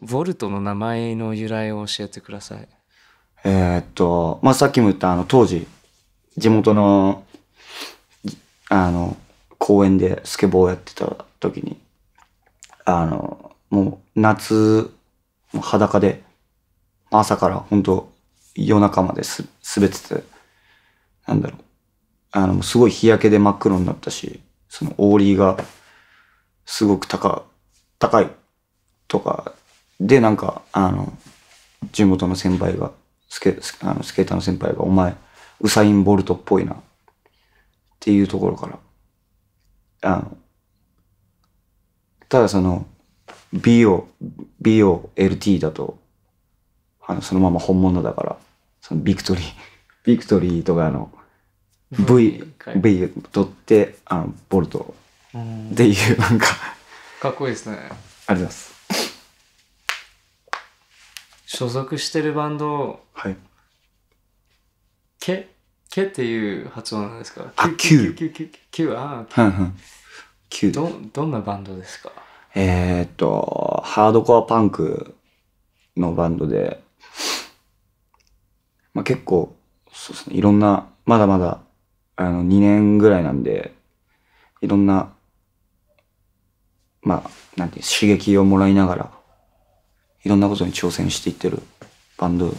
ボルトの名前の由来を教えてください。えー、っと、まあ、さっきも言ったあの当時、地元の、あの、公園でスケボーやってた時に、あの、もう夏、もう裸で、朝から本当夜中まです滑ってて、なんだろう、あの、すごい日焼けで真っ黒になったし、そのオーリーがすごく高、高いとかで、なんか、あの、地元の先輩が、スケあのスケーターの先輩が、お前、ウサイン・ボルトっぽいな、っていうところから、あの、ただその、BO、BOLT だと、あの、そのまま本物だから、そのビクトリー、ビクトリーとかの、V、V 取って、あの、ボルトっていう、なんかかっこいいですね。ありがとうございます。所属してるバンド、はい。け、けっていう発音なんですかあ Q。Q、Q、Q、キあー、Q ど、どんなバンドですかえーっと、ハードコアパンクのバンドで、まあ、結構、そうですね、いろんな、まだまだ、あの、2年ぐらいなんで、いろんな、まあ、なんていう、刺激をもらいながらいろんなことに挑戦していってるバンド